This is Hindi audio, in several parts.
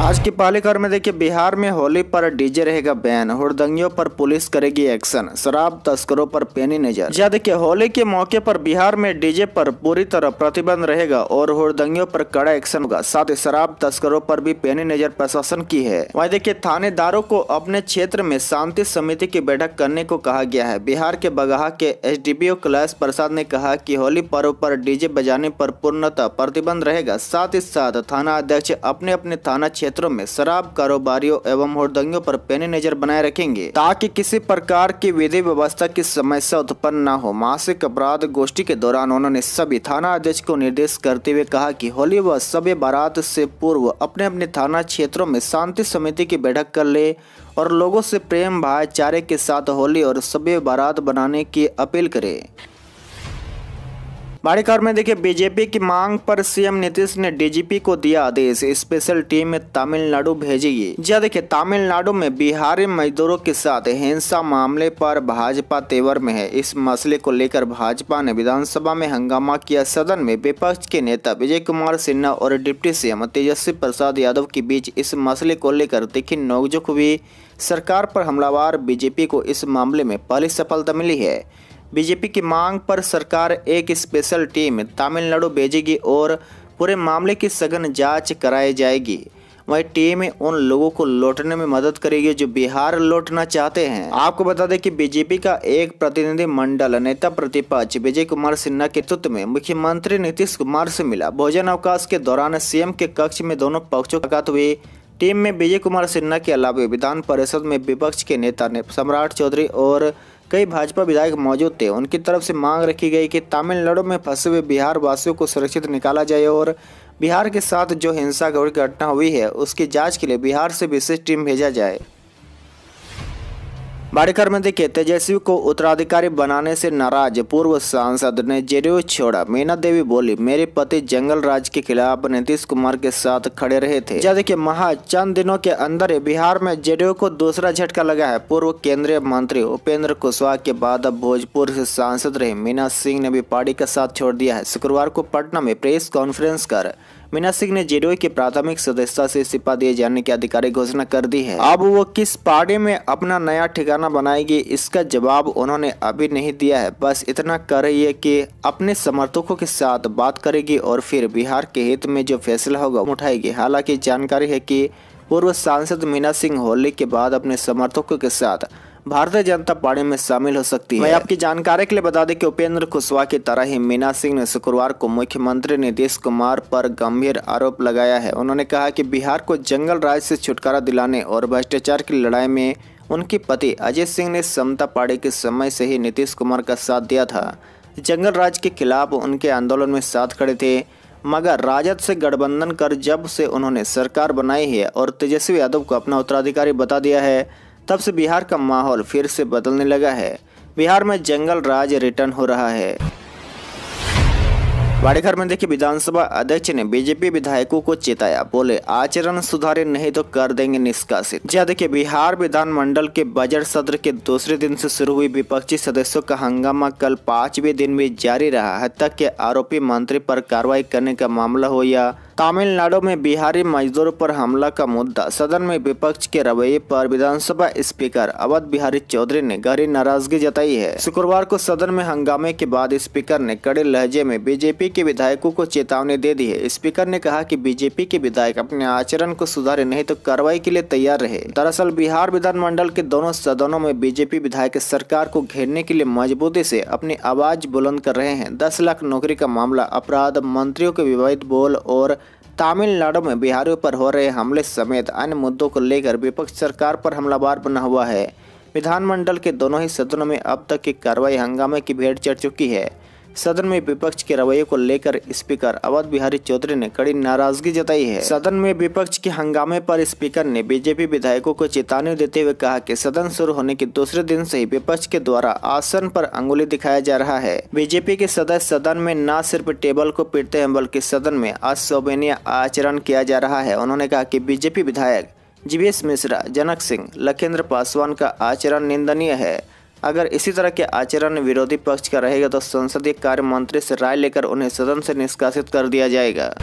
आज की पहली खबर में देखिए बिहार में होली पर डीजे रहेगा बैन हुड़दंगियों पर पुलिस करेगी एक्शन शराब तस्करों पर पेनी नजर या देखिए होली के मौके पर बिहार में डीजे पर पूरी तरह प्रतिबंध रहेगा और हुड़दंगियों पर कड़ा एक्शन होगा साथ ही शराब तस्करों पर भी पेनी नजर प्रशासन की है वही देखिए थानेदारों को अपने क्षेत्र में शांति समिति की बैठक करने को कहा गया है बिहार के बगहा के एस डी कैलाश प्रसाद ने कहा की होली पर्व पर डीजे बजाने पर पूर्णतः प्रतिबंध रहेगा साथ ही साथ थाना अध्यक्ष अपने अपने थाना क्षेत्र क्षेत्रों में शराब कारोबारियों एवं होर्दंगियों पर पैनी नजर बनाए रखेंगे ताकि किसी प्रकार की विधि व्यवस्था की समस्या उत्पन्न न हो मासिक अपराध गोष्ठी के दौरान उन्होंने सभी थाना अध्यक्ष को निर्देश करते हुए कहा की होली व सभी बारात से पूर्व अपने अपने थाना क्षेत्रों में शांति समिति की बैठक कर ले और लोगों से प्रेम भाईचारे के साथ होली और सभी बारात बनाने की अपील करें बड़ी खबर में देखिए बीजेपी की मांग पर सीएम नीतीश ने डीजीपी को दिया आदेश स्पेशल टीम तमिलनाडु भेजी जहाँ देखिए तमिलनाडु में बिहारी मजदूरों के साथ हिंसा मामले पर भाजपा तेवर में है इस मसले को लेकर भाजपा ने विधानसभा में हंगामा किया सदन में विपक्ष के नेता विजय कुमार सिन्हा और डिप्टी सीएम तेजस्वी प्रसाद यादव के बीच इस मसले को लेकर देखी नोकझोंक हुई सरकार पर हमलावार बीजेपी को इस मामले में पहली सफलता मिली है बीजेपी की मांग पर सरकार एक स्पेशल टीम तमिलनाडु भेजेगी और पूरे मामले की सघन जांच कराई जाएगी वही टीम उन लोगों को लौटने में मदद करेगी जो बिहार लौटना चाहते हैं आपको बता दें कि बीजेपी का एक प्रतिनिधि मंडल नेता प्रतिपक्ष विजय कुमार सिन्हा के नेतृत्व में मुख्यमंत्री नीतीश कुमार से मिला भोजन अवकाश के दौरान सीएम के कक्ष में दोनों पक्षों मुलाकात हुई टीम में विजय कुमार सिन्हा के अलावा विधान परिषद में विपक्ष के नेता ने सम्राट चौधरी और कई भाजपा विधायक मौजूद थे उनकी तरफ से मांग रखी गई कि तमिलनाडु में फंसे हुए बिहार वासियों को सुरक्षित निकाला जाए और बिहार के साथ जो हिंसा की घटना हुई है उसकी जांच के लिए बिहार से विशेष टीम भेजा जाए बाड़ीकर में देखिए तेजस्वी को उत्तराधिकारी बनाने से नाराज पूर्व सांसद ने जेडीयू छोड़ा मीना देवी बोली मेरे पति जंगल राज के खिलाफ नीतीश कुमार के साथ खड़े रहे थे जब देखिए महा चंद दिनों के अंदर बिहार में जेडीयू को दूसरा झटका लगा है पूर्व केंद्रीय मंत्री उपेंद्र कुशवाहा के बाद अब भोजपुर से सांसद रहे मीना सिंह ने भी पार्टी का साथ छोड़ दिया है शुक्रवार को पटना में प्रेस कॉन्फ्रेंस कर मीना सिंह ने जेडीओ की प्राथमिक सदस्यता से इस्तीफा दिए जाने की आधिकारिक घोषणा कर दी है अब वो किस पार्टी में अपना नया ठिकाना बनाएगी इसका जवाब उन्होंने अभी नहीं दिया है बस इतना कर रही है की अपने समर्थकों के साथ बात करेगी और फिर बिहार के हित में जो फैसला होगा उठाएगी हालांकि जानकारी है की पूर्व सांसद मीना सिंह होली के बाद अपने समर्थकों के साथ भारतीय जनता पार्टी में शामिल हो सकती है आपकी जानकारी के लिए बता दें कि उपेंद्र कुशवाहा की तरह ही मीना सिंह ने शुक्रवार को मुख्यमंत्री नीतीश कुमार पर गंभीर आरोप लगाया है उन्होंने कहा कि बिहार को जंगल राज से छुटकारा दिलाने और भ्रष्टाचार की लड़ाई में उनके पति अजय सिंह ने समता पार्टी के समय से ही नीतीश कुमार का साथ दिया था जंगल राज के खिलाफ उनके आंदोलन में साथ खड़े थे मगर राजद से गठबंधन कर जब से उन्होंने सरकार बनाई है और तेजस्वी यादव को अपना उत्तराधिकारी बता दिया है तब से बिहार का माहौल फिर से बदलने लगा है बिहार में जंगल राज रिटर्न हो रहा है बाड़ीघर में देखिए विधानसभा अध्यक्ष ने बीजेपी विधायकों को चेताया बोले आचरण सुधारे नहीं तो कर देंगे निष्कासित जहाँ देखिए बिहार विधानमंडल के बजट सत्र के दूसरे दिन से शुरू हुई विपक्षी सदस्यों का हंगामा कल पांचवें दिन भी जारी रहा है तक के आरोपी मंत्री पर कार्रवाई करने का मामला हो या तमिलनाडु में बिहारी मजदूरों पर हमला का मुद्दा सदन में विपक्ष के रवैये पर विधानसभा स्पीकर अवध बिहारी चौधरी ने गहरी नाराजगी जताई है शुक्रवार को सदन में हंगामे के बाद स्पीकर ने कड़े लहजे में बीजेपी के विधायकों को चेतावनी दे दी है स्पीकर ने कहा कि बीजेपी के विधायक अपने आचरण को सुधारे नहीं तो कार्रवाई के लिए तैयार रहे दरअसल बिहार विधानमंडल के दोनों सदनों में बीजेपी विधायक सरकार को घेरने के लिए मजबूती ऐसी अपनी आवाज बुलंद कर रहे हैं दस लाख नौकरी का मामला अपराध मंत्रियों के विवाहित बोल और तमिलनाडु में बिहारियों पर हो रहे हमले समेत अन्य मुद्दों को लेकर विपक्ष सरकार पर हमलावार बना हुआ है विधानमंडल के दोनों ही सदनों में अब तक की कार्रवाई हंगामे की भेंट चढ़ चुकी है सदन में विपक्ष के रवैये को लेकर स्पीकर अवध बिहारी चौधरी ने कड़ी नाराजगी जताई है सदन में विपक्ष के हंगामे पर स्पीकर ने बीजेपी विधायकों को चेतावनी देते हुए कहा कि सदन शुरू होने के दूसरे दिन से ही विपक्ष के द्वारा आसन पर अंगुली दिखाया जा रहा है बीजेपी के सदस्य सदन में न सिर्फ टेबल को पीटते हैं बल्कि सदन में अशोभनीय आचरण किया जा रहा है उन्होंने कहा की बीजेपी विधायक जीवेश मिश्रा जनक सिंह लखेंद्र पासवान का आचरण निंदनीय है अगर इसी तरह के आचरण विरोधी पक्ष का रहेगा तो संसदीय कार्य मंत्री से राय लेकर उन्हें सदन से निष्कासित कर दिया जाएगा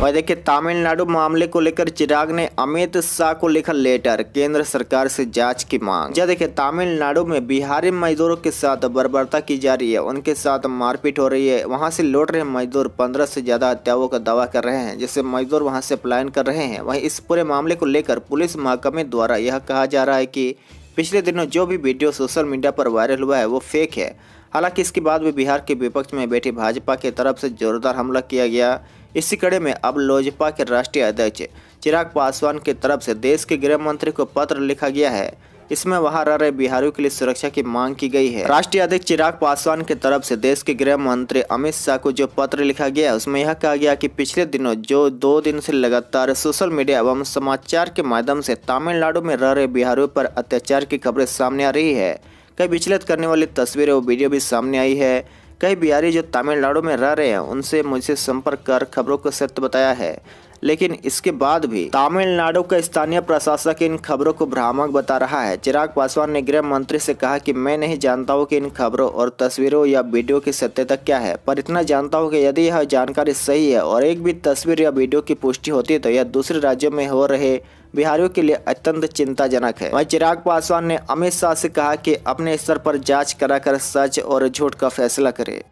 वह देखिए तमिलनाडु मामले को लेकर चिराग ने अमित शाह को लिखा लेटर केंद्र सरकार से जांच की मांग जब देखिए तमिलनाडु में बिहारी मजदूरों के साथ बर्बरता की जा रही है उनके साथ मारपीट हो रही है वहां से लौट रहे मजदूर पंद्रह से ज्यादा हत्याओं का दावा कर रहे हैं जिससे मजदूर वहां से पलायन कर रहे हैं वही इस पूरे मामले को लेकर पुलिस महकमे द्वारा यह कहा जा रहा है की पिछले दिनों जो भी वीडियो सोशल मीडिया पर वायरल हुआ है वो फेक है हालांकि इसके बाद भी बिहार के विपक्ष में बैठी भाजपा की तरफ से जोरदार हमला किया गया इसी कड़े में अब लोजपा के राष्ट्रीय अध्यक्ष चिराग पासवान की तरफ से देश के गृह मंत्री को पत्र लिखा गया है इसमें वहाँ रह रहे बिहारियों के लिए सुरक्षा की मांग की गई है राष्ट्रीय अध्यक्ष चिराग पासवान की तरफ से देश के गृह मंत्री अमित शाह को जो पत्र लिखा गया उसमें यह कहा गया कि पिछले दिनों जो दो दिन से लगातार सोशल मीडिया एवं समाचार के माध्यम से तमिलनाडु में रह रहे बिहारियों पर अत्याचार की खबरें सामने आ रही है कई विचलित करने वाली तस्वीरें और वीडियो भी सामने आई है कई बिहारी जो तमिलनाडु में रह रहे हैं उनसे मुझसे संपर्क कर खबरों को सत्य बताया है लेकिन इसके बाद भी तमिलनाडु का स्थानीय प्रशासक इन खबरों को भ्रामक बता रहा है चिराग पासवान ने गृह मंत्री से कहा कि मैं नहीं जानता हूं कि इन खबरों और तस्वीरों या वीडियो की सत्यता क्या है पर इतना जानता हूं कि यदि यह जानकारी सही है और एक भी तस्वीर या वीडियो की पुष्टि होती है तो यह दूसरे राज्यों में हो रहे बिहारियों के लिए अत्यंत चिंताजनक है वहीं चिराग पासवान ने अमित शाह से कहा कि अपने स्तर पर जांच कराकर सच और झूठ का फैसला करे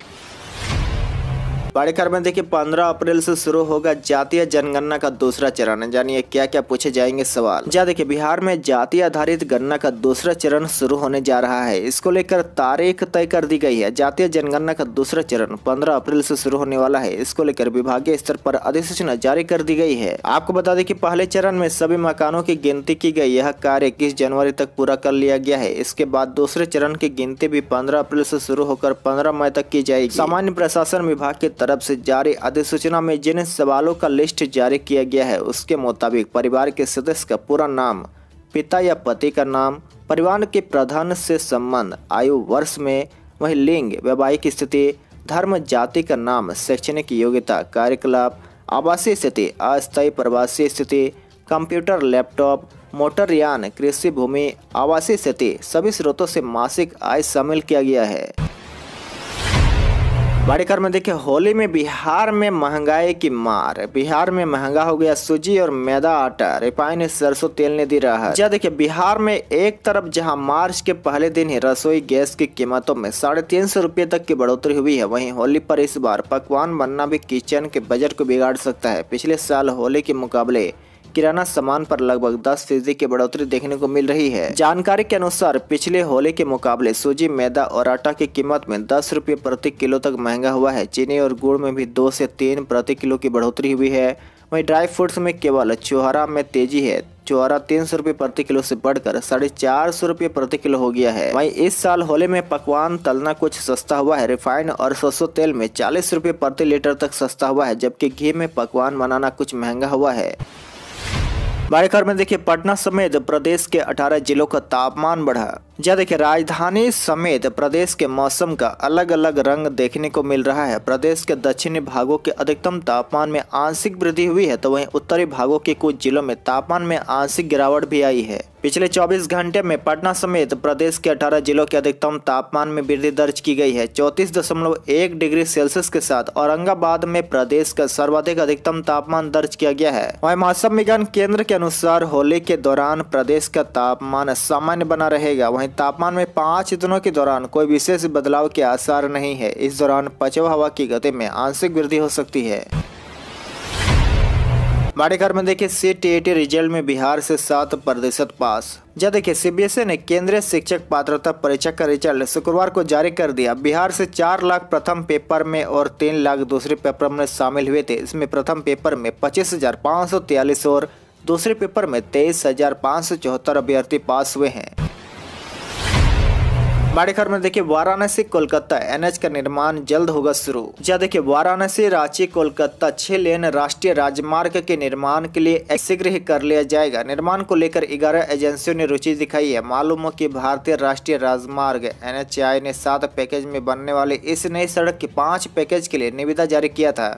पाड़ेकर में देखिए 15 अप्रैल से शुरू होगा जातीय जनगणना का दूसरा चरण जानिए क्या क्या पूछे जाएंगे सवाल जा देखिए बिहार में जाति आधारित गणना का दूसरा चरण शुरू होने जा रहा है इसको लेकर तारीख तय कर दी गई है जातीय जनगणना का दूसरा चरण पंद्रह अप्रैल से शुरू होने वाला है इसको लेकर विभागीय स्तर पर अधिसूचना जारी कर दी गई है आपको बता दें कि पहले चरण में सभी मकानों की गिनती की गई यह कार्य इक्कीस जनवरी तक पूरा कर लिया गया है इसके बाद दूसरे चरण की गिनती भी पंद्रह अप्रैल से शुरू होकर पंद्रह मई तक की जाएगी सामान्य प्रशासन विभाग के तरफ से जारी अधिसूचना में जिन सवालों का लिस्ट जारी किया गया है उसके मुताबिक परिवार के सदस्य का पूरा नाम पिता या पति का नाम परिवार के प्रधान से संबंध आयु वर्ष में वही लिंग वैवाहिक स्थिति धर्म जाति का नाम शैक्षणिक योग्यता कार्यकलाप आवासीय स्थिति अस्थायी प्रवासी स्थिति कंप्यूटर लैपटॉप मोटरयान कृषि भूमि आवासीय स्थिति सभी स्रोतों से मासिक आय शामिल किया गया है बड़ी खबर में देखिए होली में बिहार में महंगाई की मार बिहार में महंगा हो गया सूजी और मैदा आटा रिफाइन सरसों तेल ने दी रहा है देखिए बिहार में एक तरफ जहां मार्च के पहले दिन ही रसोई गैस की कीमतों में साढ़े तीन सौ रूपये तक की बढ़ोतरी हुई है वहीं होली पर इस बार पकवान बनना भी किचन के बजट को बिगाड़ सकता है पिछले साल होली के मुकाबले किराना सामान पर लगभग दस फीसदी की बढ़ोतरी देखने को मिल रही है जानकारी के अनुसार पिछले होले के मुकाबले सूजी मैदा और आटा की कीमत में दस रूपए प्रति किलो तक महंगा हुआ है चीनी और गुड़ में भी दो से तीन प्रति किलो की बढ़ोतरी हुई है वहीं ड्राई फ्रूट्स में केवल चौहरा में तेजी है चौहरा तीन सौ रुपये प्रति किलो से बढ़कर साढ़े चार सौ रुपये प्रति किलो हो गया है वहीं इस साल होली में पकवान तलना कुछ सस्ता हुआ है रिफाइंड और सरसों तेल में चालीस रुपये प्रति लीटर तक सस्ता हुआ है जबकि घी में पकवान बनाना कुछ महंगा हुआ है खबर में देखिए पटना समेत प्रदेश के 18 जिलों का तापमान बढ़ा जहाँ देखिये राजधानी समेत प्रदेश के मौसम का अलग अलग रंग देखने को मिल रहा है प्रदेश के दक्षिणी भागों के अधिकतम तापमान में आंशिक वृद्धि हुई है तो वहीं उत्तरी भागों के कुछ जिलों में तापमान में आंशिक गिरावट भी आई है पिछले 24 घंटे में पटना समेत प्रदेश के 18 जिलों के अधिकतम तापमान में वृद्धि दर्ज की गई है एक डिग्री सेल्सियस के साथ औरंगाबाद में प्रदेश का सर्वाधिक अधिकतम तापमान दर्ज किया गया है वही मौसम विज्ञान केंद्र के अनुसार होली के दौरान प्रदेश का तापमान सामान्य बना रहेगा वही तापमान में पाँच दिनों के दौरान कोई विशेष बदलाव के आसार नहीं है इस दौरान पचवा हवा की गति में आंशिक वृद्धि हो सकती है भाटीघर में देखिए टी e रिजल्ट में बिहार से सात प्रतिशत पास जब देखिए सीबीएसई e ने केंद्रीय शिक्षक पात्रता परीक्षा का रिजल्ट शुक्रवार को जारी कर दिया बिहार से चार लाख प्रथम पेपर में और तीन लाख दूसरे पेपर में शामिल हुए थे इसमें प्रथम पेपर में पच्चीस हजार पाँच सौ तैयलीस और दूसरे पेपर में तेईस हजार पाँच सौ चौहत्तर अभ्यर्थी पास हुए हैं बड़ी खबर में देखिए वाराणसी कोलकाता एनएच का निर्माण जल्द होगा शुरू जहाँ देखिए वाराणसी रांची कोलकाता छह लेन राष्ट्रीय राजमार्ग के निर्माण के लिए शीघ्र ही कर लिया जाएगा निर्माण को लेकर ग्यारह एजेंसियों ने रुचि दिखाई है मालूम हो की भारतीय राष्ट्रीय राजमार्ग एन ने सात पैकेज में बनने वाले इस नई सड़क के पाँच पैकेज के लिए निविदा जारी किया था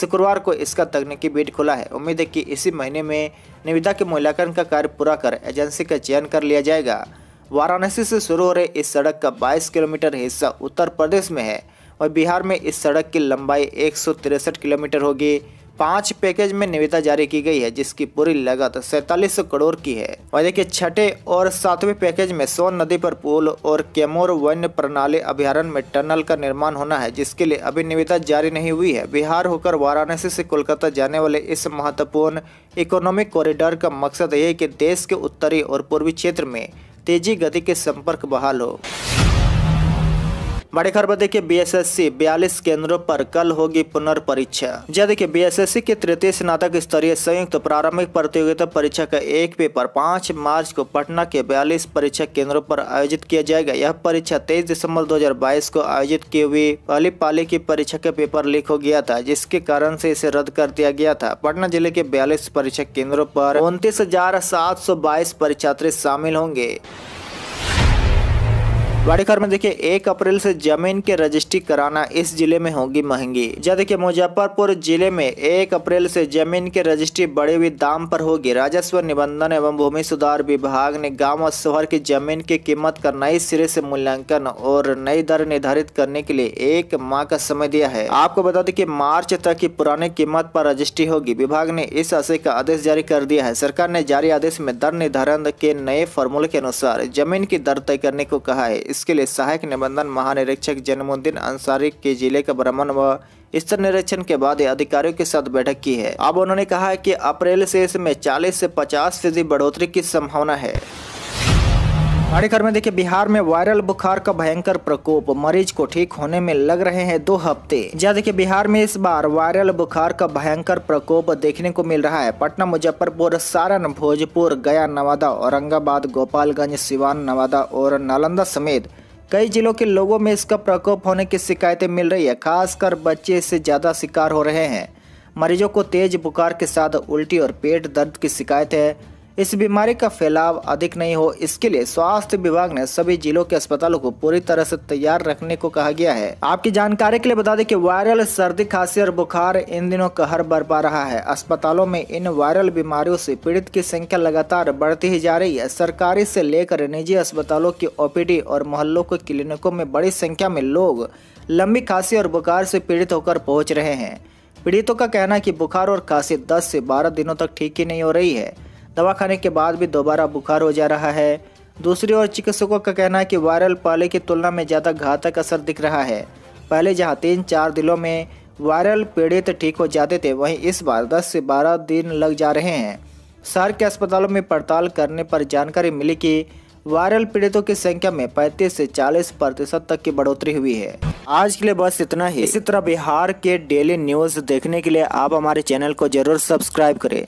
शुक्रवार को इसका तकनीकी बीट खुला है उम्मीद है कि इसी महीने में निविदा के मूल्यांकन का कार्य पूरा कर एजेंसी का चयन कर लिया जाएगा वाराणसी से शुरू हो रहे इस सड़क का 22 किलोमीटर हिस्सा उत्तर प्रदेश में है और बिहार में इस सड़क की लंबाई एक किलोमीटर होगी पांच पैकेज में निविदा जारी की गई है जिसकी पूरी लागत सैतालीस करोड़ की है और देखिए छठे और सातवें पैकेज में सोन नदी पर पुल और कैमोर वन्य प्रणाली अभ्यारण्य में टनल का निर्माण होना है जिसके लिए अभी निविदा जारी नहीं हुई है बिहार होकर वाराणसी से कोलकाता जाने वाले इस महत्वपूर्ण इकोनॉमिक कॉरिडोर का मकसद यह है देश के उत्तरी और पूर्वी क्षेत्र में तेजी गति के संपर्क बहाल हो बड़ी खबर देखिए बीएसएससी 42 केंद्रों पर कल होगी पुनर्परीक्षा जब देखिए बीएसएससी के तृतीय स्नातक स्तरीय संयुक्त तो प्रारंभिक प्रतियोगिता परीक्षा का एक पेपर पाँच मार्च को पटना के बयालीस परीक्षा केंद्रों पर आयोजित किया जाएगा यह परीक्षा तेईस दिसंबर 2022 को आयोजित की हुई पहली पाली की परीक्षा का पेपर लीक हो गया था जिसके कारण से इसे रद्द कर दिया गया था पटना जिले के बयालीस परीक्षा केंद्रों पर उनतीस परीक्षार्थी शामिल होंगे बाड़ीखर में देखिए एक अप्रैल से जमीन की रजिस्ट्री कराना इस जिले में होगी महंगी जब देखिए मुजफ्फरपुर जिले में एक अप्रैल से जमीन की रजिस्ट्री बढ़े हुए दाम पर होगी राजस्व निबंधन एवं भूमि सुधार विभाग ने गांव और शहर की जमीन की कीमत का नए सिरे से मूल्यांकन और नई दर निर्धारित करने के लिए एक माह का समय दिया है आपको बता दें की मार्च तक की पुरानी कीमत पर रजिस्ट्री होगी विभाग ने इस आशय का आदेश जारी कर दिया है सरकार ने जारी आदेश में दर निर्धारण के नए फॉर्मूले के अनुसार जमीन की दर तय करने को कहा है इसके लिए सहायक निबंधन महानिरीक्षक जन्मुद्दीन अंसारी के जिले का भ्रमण व स्तर निरीक्षण के बाद अधिकारियों के साथ बैठक की है अब उन्होंने कहा है कि अप्रैल से इसमें 40 से 50 फीसदी बढ़ोतरी की संभावना है हमारे खबर में देखिए बिहार में वायरल बुखार का भयंकर प्रकोप मरीज को ठीक होने में लग रहे हैं दो हफ्ते जहाँ देखिए बिहार में इस बार वायरल बुखार का भयंकर प्रकोप देखने को मिल रहा है पटना मुजफ्फरपुर सारण भोजपुर गया नवादा औरंगाबाद गोपालगंज सिवान नवादा और नालंदा समेत कई जिलों के लोगों में इसका प्रकोप होने की शिकायतें मिल रही है खासकर बच्चे इससे ज़्यादा शिकार हो रहे हैं मरीजों को तेज बुखार के साथ उल्टी और पेट दर्द की शिकायत है इस बीमारी का फैलाव अधिक नहीं हो इसके लिए स्वास्थ्य विभाग ने सभी जिलों के अस्पतालों को पूरी तरह से तैयार रखने को कहा गया है आपकी जानकारी के लिए बता दें कि वायरल सर्दी खांसी और बुखार इन दिनों कहर बरपा रहा है अस्पतालों में इन वायरल बीमारियों से पीड़ित की संख्या लगातार बढ़ती ही जा रही है सरकारी से लेकर निजी अस्पतालों की ओपीडी और मोहल्लों के क्लिनिकों में बड़ी संख्या में लोग लंबी खांसी और बुखार से पीड़ित होकर पहुँच रहे हैं पीड़ितों का कहना है कि बुखार और खांसी 10 से 12 दिनों तक ठीक ही नहीं हो रही है दवा खाने के बाद भी दोबारा बुखार हो जा रहा है दूसरी ओर चिकित्सकों का कहना है कि वायरल पहले की तुलना में ज़्यादा घातक असर दिख रहा है पहले जहाँ तीन चार दिनों में वायरल पीड़ित ठीक हो जाते थे वहीं इस बार दस से बारह दिन लग जा रहे हैं शहर के अस्पतालों में पड़ताल करने पर जानकारी मिली कि वायरल पीड़ितों की संख्या में 35 से 40 प्रतिशत तक की बढ़ोतरी हुई है आज के लिए बस इतना ही इसी तरह बिहार के डेली न्यूज देखने के लिए आप हमारे चैनल को जरूर सब्सक्राइब करें